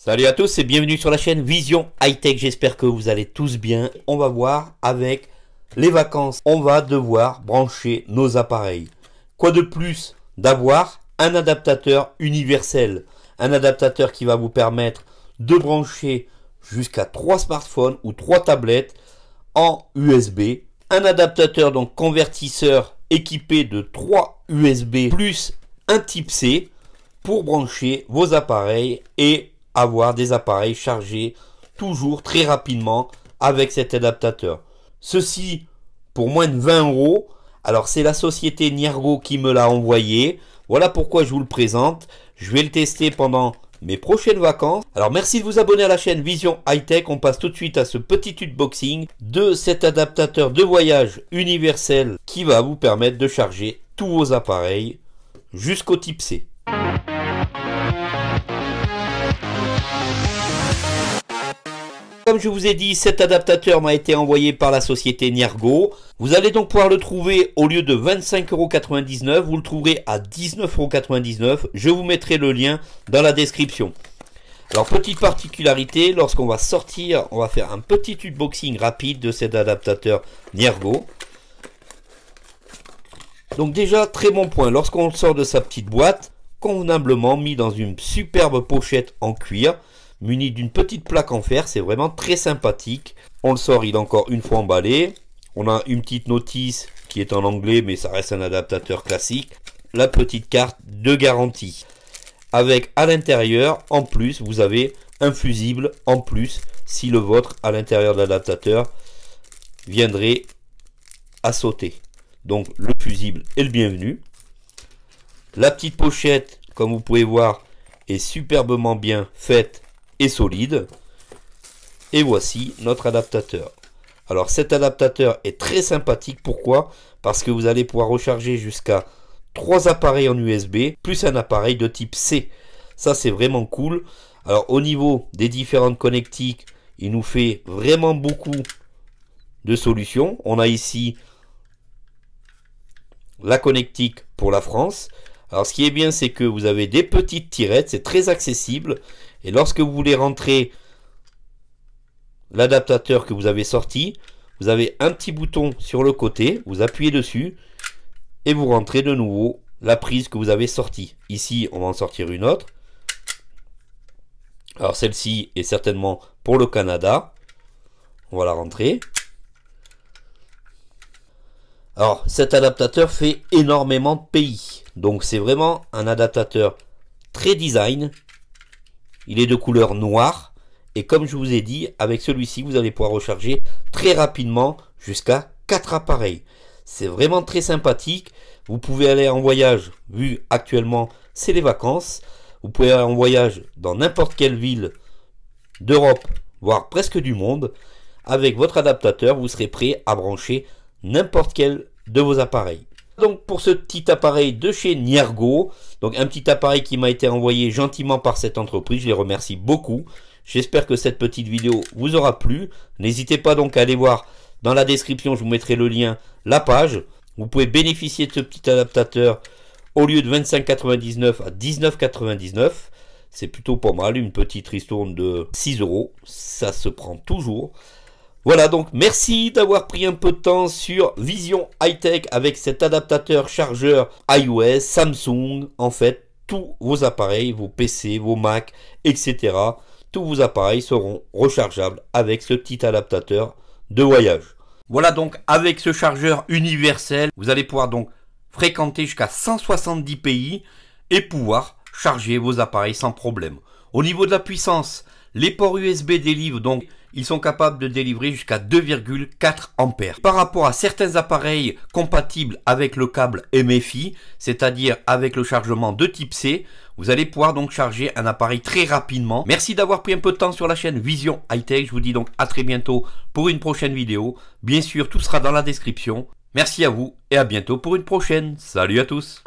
Salut à tous et bienvenue sur la chaîne Vision High Tech. J'espère que vous allez tous bien. On va voir avec les vacances, on va devoir brancher nos appareils. Quoi de plus d'avoir un adaptateur universel, un adaptateur qui va vous permettre de brancher jusqu'à trois smartphones ou trois tablettes en USB, un adaptateur donc convertisseur équipé de 3 USB plus un type C pour brancher vos appareils et avoir des appareils chargés toujours très rapidement avec cet adaptateur. Ceci pour moins de 20 euros. Alors c'est la société Niergo qui me l'a envoyé. Voilà pourquoi je vous le présente. Je vais le tester pendant mes prochaines vacances. Alors merci de vous abonner à la chaîne Vision Hightech, On passe tout de suite à ce petit unboxing de cet adaptateur de voyage universel qui va vous permettre de charger tous vos appareils jusqu'au type C. je vous ai dit, cet adaptateur m'a été envoyé par la société Niergo. Vous allez donc pouvoir le trouver au lieu de 25,99€, vous le trouverez à 19,99€. Je vous mettrai le lien dans la description. Alors petite particularité, lorsqu'on va sortir, on va faire un petit unboxing rapide de cet adaptateur Niergo. Donc déjà, très bon point, lorsqu'on sort de sa petite boîte, convenablement mis dans une superbe pochette en cuir, muni d'une petite plaque en fer. C'est vraiment très sympathique. On le sort, il est encore une fois emballé. On a une petite notice qui est en anglais, mais ça reste un adaptateur classique. La petite carte de garantie. Avec à l'intérieur, en plus, vous avez un fusible en plus si le vôtre à l'intérieur de l'adaptateur viendrait à sauter. Donc le fusible est le bienvenu. La petite pochette, comme vous pouvez voir, est superbement bien faite solide. Et voici notre adaptateur. Alors cet adaptateur est très sympathique. Pourquoi Parce que vous allez pouvoir recharger jusqu'à trois appareils en USB, plus un appareil de type C. Ça c'est vraiment cool. Alors au niveau des différentes connectiques, il nous fait vraiment beaucoup de solutions. On a ici la connectique pour la France. Alors ce qui est bien c'est que vous avez des petites tirettes, c'est très accessible et lorsque vous voulez rentrer l'adaptateur que vous avez sorti, vous avez un petit bouton sur le côté, vous appuyez dessus et vous rentrez de nouveau la prise que vous avez sortie. Ici, on va en sortir une autre. Alors celle-ci est certainement pour le Canada. On va la rentrer. Alors cet adaptateur fait énormément de pays. Donc c'est vraiment un adaptateur très design il est de couleur noire. Et comme je vous ai dit, avec celui-ci, vous allez pouvoir recharger très rapidement jusqu'à 4 appareils. C'est vraiment très sympathique. Vous pouvez aller en voyage, vu actuellement c'est les vacances. Vous pouvez aller en voyage dans n'importe quelle ville d'Europe, voire presque du monde. Avec votre adaptateur, vous serez prêt à brancher n'importe quel de vos appareils donc pour ce petit appareil de chez Niergo. Donc un petit appareil qui m'a été envoyé gentiment par cette entreprise. Je les remercie beaucoup. J'espère que cette petite vidéo vous aura plu. N'hésitez pas donc à aller voir dans la description, je vous mettrai le lien, la page. Vous pouvez bénéficier de ce petit adaptateur au lieu de 25,99 à 19,99. C'est plutôt pas mal, une petite ristourne de 6 euros. Ça se prend toujours. Voilà donc merci d'avoir pris un peu de temps sur Vision High Tech avec cet adaptateur chargeur iOS, Samsung, en fait tous vos appareils, vos PC, vos Mac, etc. Tous vos appareils seront rechargeables avec ce petit adaptateur de voyage. Voilà donc avec ce chargeur universel, vous allez pouvoir donc fréquenter jusqu'à 170 pays et pouvoir charger vos appareils sans problème. Au niveau de la puissance, les ports USB délivrent donc ils sont capables de délivrer jusqu'à 2,4 ampères. Par rapport à certains appareils compatibles avec le câble MFI, c'est-à-dire avec le chargement de type C, vous allez pouvoir donc charger un appareil très rapidement. Merci d'avoir pris un peu de temps sur la chaîne Vision Hightech. Je vous dis donc à très bientôt pour une prochaine vidéo. Bien sûr, tout sera dans la description. Merci à vous et à bientôt pour une prochaine. Salut à tous.